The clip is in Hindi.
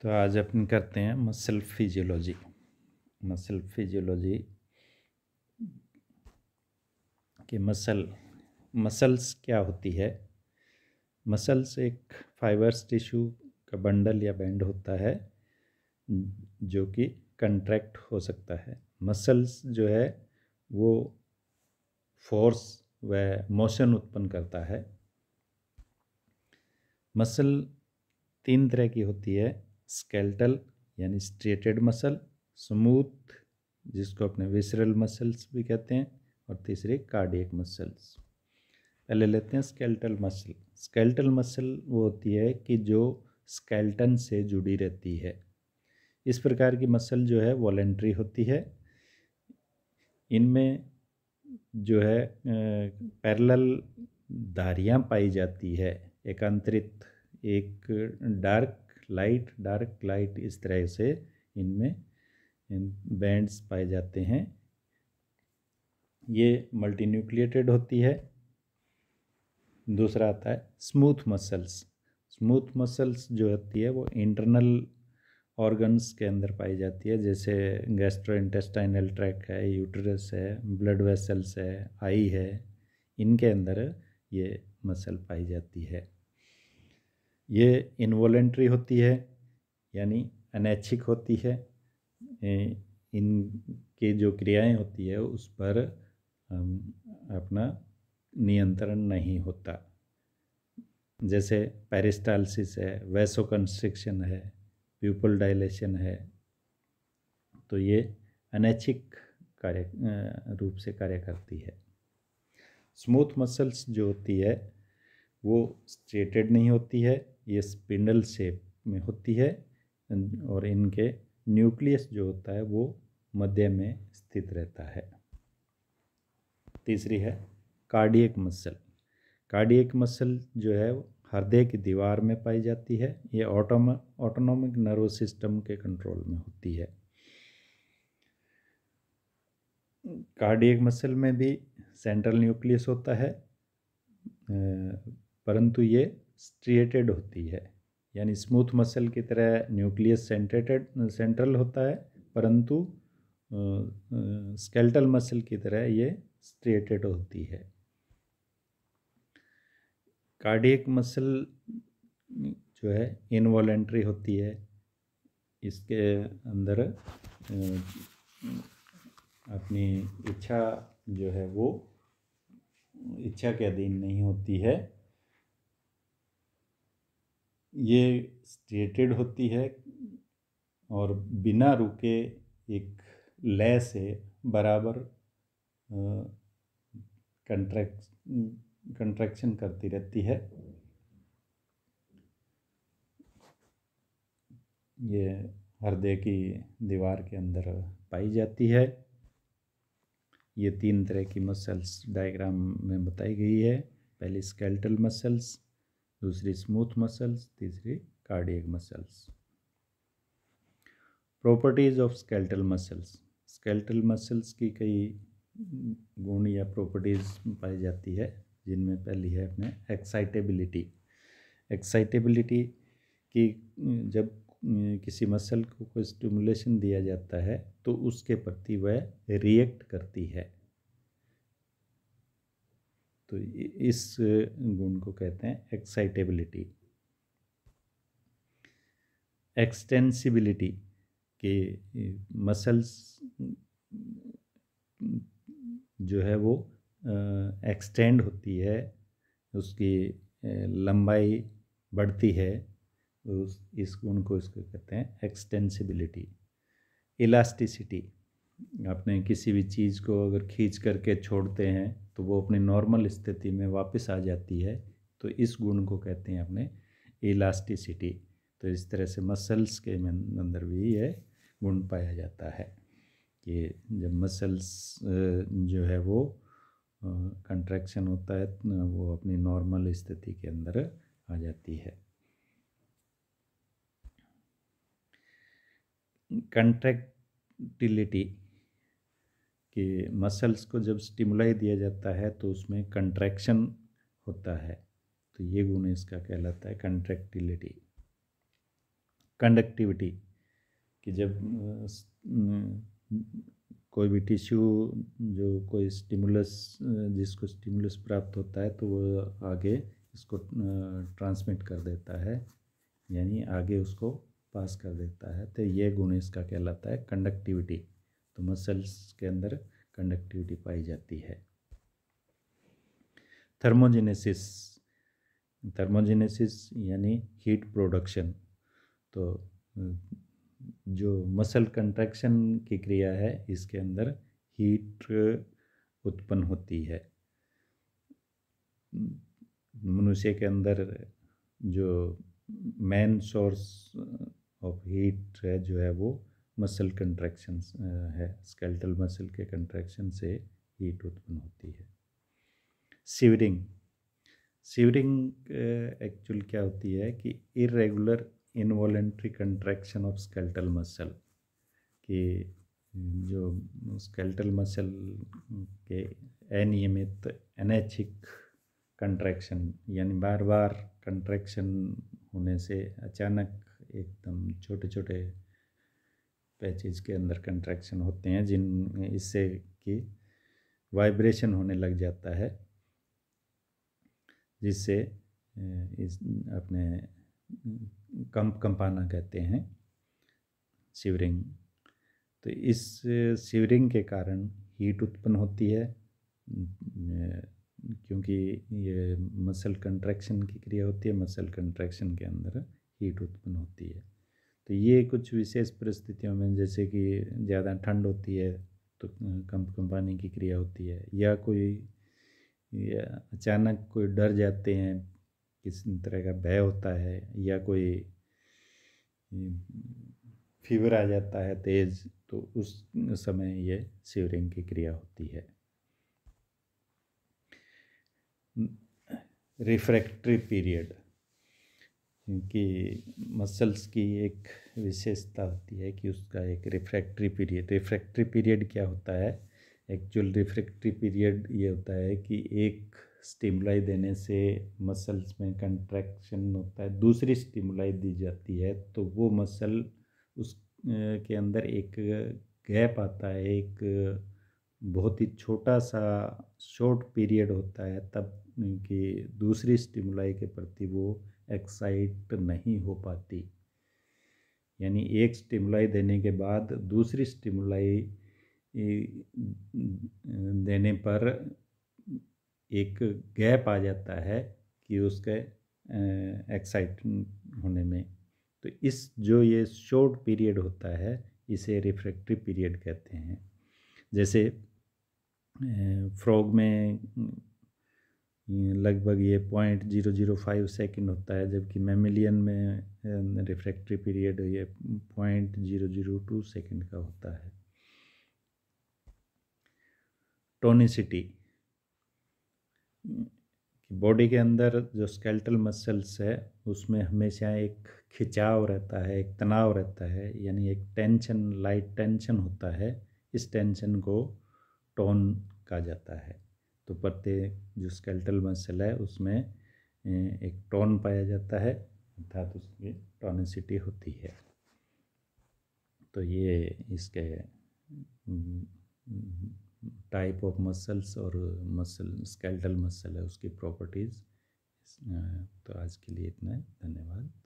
तो आज अपन करते हैं मसल फिजियोलॉजी मसल फिजियोलॉजी कि मसल मसल्स क्या होती है मसल्स एक फाइबर्स टिश्यू का बंडल या बैंड होता है जो कि कंट्रैक्ट हो सकता है मसल्स जो है वो फोर्स व मोशन उत्पन्न करता है मसल तीन तरह की होती है स्केल्टल यानी स्ट्रेटेड मसल स्मूथ जिसको अपने विसरल मसल्स भी कहते हैं और तीसरे कार्डियक मसल्स पहले लेते हैं स्केल्टल मसल स्केल्टल मसल वो होती है कि जो स्केल्टन से जुड़ी रहती है इस प्रकार की मसल जो है वॉलेंट्री होती है इनमें जो है पैरेलल धारियाँ पाई जाती है एकांतरित एक डार्क लाइट डार्क लाइट इस तरह से इनमें इन बैंड्स पाए जाते हैं ये मल्टी होती है दूसरा आता है स्मूथ मसल्स स्मूथ मसल्स जो होती है वो इंटरनल ऑर्गन्स के अंदर पाई जाती है जैसे गैस्ट्रो इंटेस्टाइनल ट्रैक है यूट्रस है ब्लड वेसल्स है आई है इनके अंदर ये मसल पाई जाती है ये इन्वॉलेंट्री होती है यानी अनैच्छिक होती है इनके जो क्रियाएं होती है उस पर अपना नियंत्रण नहीं होता जैसे पेरिस्टालसिस है वैसो कंस्ट्रिक्शन है प्यूपल डायलेशन है तो ये अनैच्छिक कार्य रूप से कार्य करती है स्मूथ मसल्स जो होती है वो स्ट्रेटेड नहीं होती है ये स्पिंडल शेप में होती है और इनके न्यूक्लियस जो होता है वो मध्य में स्थित रहता है तीसरी है कार्डियक मसल कार्डियक मसल जो है हृदय की दीवार में पाई जाती है ये ऑटोम ऑटोनोमिक नर्वस सिस्टम के कंट्रोल में होती है कार्डियक मसल में भी सेंट्रल न्यूक्लियस होता है परंतु ये स्ट्रिएटेड होती है यानी स्मूथ मसल की तरह न्यूक्लियस सेंट्रेटेड सेंट्रल होता है परंतु स्केल्टल मसल की तरह ये स्ट्रिएटेड होती है कार्डियक मसल जो है इनवॉलेंट्री होती है इसके अंदर अपनी इच्छा जो है वो इच्छा के अधीन नहीं होती है ये स्टेटेड होती है और बिना रुके एक लय से बराबर कंट्रैक्ट कंट्रैक्शन करती रहती है ये हृदय की दीवार के अंदर पाई जाती है ये तीन तरह की मसल्स डायग्राम में बताई गई है पहली स्केल्टल मसल्स दूसरी स्मूथ मसल्स तीसरी cardiac muscles properties of skeletal muscles skeletal muscles की कई गुण या प्रॉपर्टीज़ पाई जाती है जिनमें पहली है अपने एक्साइटेबिलिटी एक्साइटेबिलिटी की जब किसी मसल को कोई स्टिमुलेशन दिया जाता है तो उसके प्रति वह रिएक्ट करती है तो इस गुण को कहते हैं एक्साइटेबिलिटी एक्सटेंसिबिलिटी के मसल्स जो है वो एक्सटेंड होती है उसकी लंबाई बढ़ती है उस इस गुण को इसको कहते हैं एक्सटेंसिबिलिटी इलास्टिसिटी आपने किसी भी चीज़ को अगर खींच करके छोड़ते हैं तो वो अपनी नॉर्मल स्थिति में वापस आ जाती है तो इस गुण को कहते हैं अपने इलास्टिसिटी तो इस तरह से मसल्स के अंदर भी ये गुण पाया जाता है कि जब मसल्स जो है वो कंट्रैक्शन होता है तो वो अपनी नॉर्मल स्थिति के अंदर आ जाती है कंट्रैक्टिलिटी कि मसल्स को जब स्टिमुलाई दिया जाता है तो उसमें कंट्रैक्शन होता है तो ये गुण इसका कहलाता है कंट्रैक्टिलिटी कंडक्टिविटी कि जब कोई भी टिश्यू जो कोई स्टिमुलस जिसको स्टिमुलस प्राप्त होता है तो वो आगे इसको ट्रांसमिट कर देता है यानी आगे उसको पास कर देता है तो ये गुण इसका कहलाता है कंडक्टिविटी तो मसल्स के अंदर कंडक्टिविटी पाई जाती है थर्मोजेनेसिस थर्मोजेनेसिस यानी हीट प्रोडक्शन तो जो मसल कंट्रैक्शन की क्रिया है इसके अंदर हीट उत्पन्न होती है मनुष्य के अंदर जो मेन सोर्स ऑफ हीट है जो है वो मसल कंट्रैक्शन है स्केल्टल मसल के कंट्रैक्शन से हीट उत्पन्न होती है सीवरिंग सीवरिंग एक्चुअल क्या होती है कि irregular involuntary contraction of skeletal muscle कि जो स्केल्टल मसल के अनियमित अनैच्छिक कंट्रैक्शन यानी बार बार कंट्रैक्शन होने से अचानक एकदम छोटे छोटे पैचेज के अंदर कंट्रैक्शन होते हैं जिन इससे कि वाइब्रेशन होने लग जाता है जिससे इस अपने कंप कंपाना कहते हैं शिवरिंग तो इस शिवरिंग के कारण हीट उत्पन्न होती है क्योंकि ये मसल कंट्रैक्शन की क्रिया होती है मसल कंट्रैक्शन के अंदर हीट उत्पन्न होती है तो ये कुछ विशेष परिस्थितियों में जैसे कि ज़्यादा ठंड होती है तो कंप पानी की क्रिया होती है या कोई या अचानक कोई डर जाते हैं किसी तरह का भय होता है या कोई फीवर आ जाता है तेज तो उस समय ये शिवरिंग की क्रिया होती है रिफ्रैक्टरी पीरियड कि मसल्स की एक विशेषता होती है कि उसका एक रिफ्रैक्ट्री पीरियड रिफ्रैक्ट्री पीरियड क्या होता है एक्चुअल रिफ्रैक्ट्री पीरियड ये होता है कि एक स्टिमुलाई देने से मसल्स में कंट्रैक्शन होता है दूसरी स्टिमुलाई दी जाती है तो वो मसल उस के अंदर एक गैप आता है एक बहुत ही छोटा सा शॉर्ट पीरियड होता है तब कि दूसरी स्टिमुलाई के प्रति वो एक्साइट नहीं हो पाती यानी एक स्टिमुलाई देने के बाद दूसरी स्टिमुलाई देने पर एक गैप आ जाता है कि उसके एक्साइट होने में तो इस जो ये शॉर्ट पीरियड होता है इसे रिफ्रैक्टरी पीरियड कहते हैं जैसे फ्रॉग में लगभग ये point zero zero five second होता है जबकि मेमिलियन में रिफ्रैक्टरी अं, पीरियड ये point zero zero two second का होता है टोनिसिटी बॉडी के अंदर जो स्केल्टल मसल्स है उसमें हमेशा एक खिंचाव रहता है एक तनाव रहता है यानी एक टेंशन लाइट टेंशन होता है इस टेंशन को टोन कहा जाता है तो पत्ते जो स्केल्टल मसल है उसमें एक टोन पाया जाता है अर्थात उसकी टोनिसिटी होती है तो ये इसके टाइप ऑफ मसल्स और मसल स्केल्टल मसल है उसकी प्रॉपर्टीज़ तो आज के लिए इतना धन्यवाद